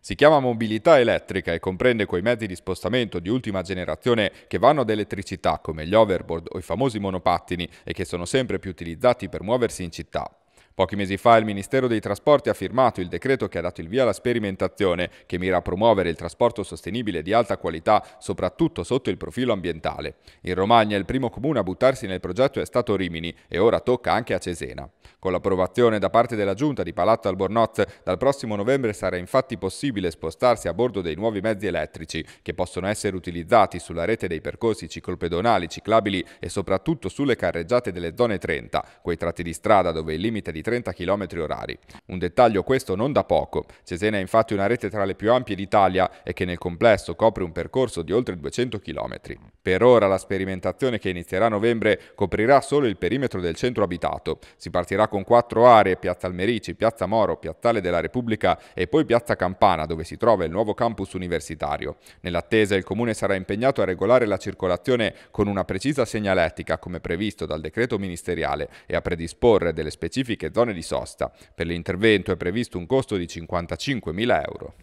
Si chiama mobilità elettrica e comprende quei mezzi di spostamento di ultima generazione che vanno ad elettricità come gli overboard o i famosi monopattini e che sono sempre più utilizzati per muoversi in città. Pochi mesi fa il Ministero dei Trasporti ha firmato il decreto che ha dato il via alla sperimentazione, che mira a promuovere il trasporto sostenibile di alta qualità, soprattutto sotto il profilo ambientale. In Romagna il primo comune a buttarsi nel progetto è stato Rimini e ora tocca anche a Cesena. Con l'approvazione da parte della Giunta di Palazzo Albornoz, dal prossimo novembre sarà infatti possibile spostarsi a bordo dei nuovi mezzi elettrici, che possono essere utilizzati sulla rete dei percorsi ciclopedonali, ciclabili e soprattutto sulle carreggiate delle zone 30, quei tratti di strada dove il limite di 30 km h Un dettaglio questo non da poco. Cesena è infatti una rete tra le più ampie d'Italia e che nel complesso copre un percorso di oltre 200 km. Per ora la sperimentazione che inizierà a novembre coprirà solo il perimetro del centro abitato. Si partirà con quattro aree, Piazza Almerici, Piazza Moro, Piazzale della Repubblica e poi Piazza Campana dove si trova il nuovo campus universitario. Nell'attesa il comune sarà impegnato a regolare la circolazione con una precisa segnalettica, come previsto dal decreto ministeriale e a predisporre delle specifiche zone zone di sosta. Per l'intervento è previsto un costo di 55.000 euro.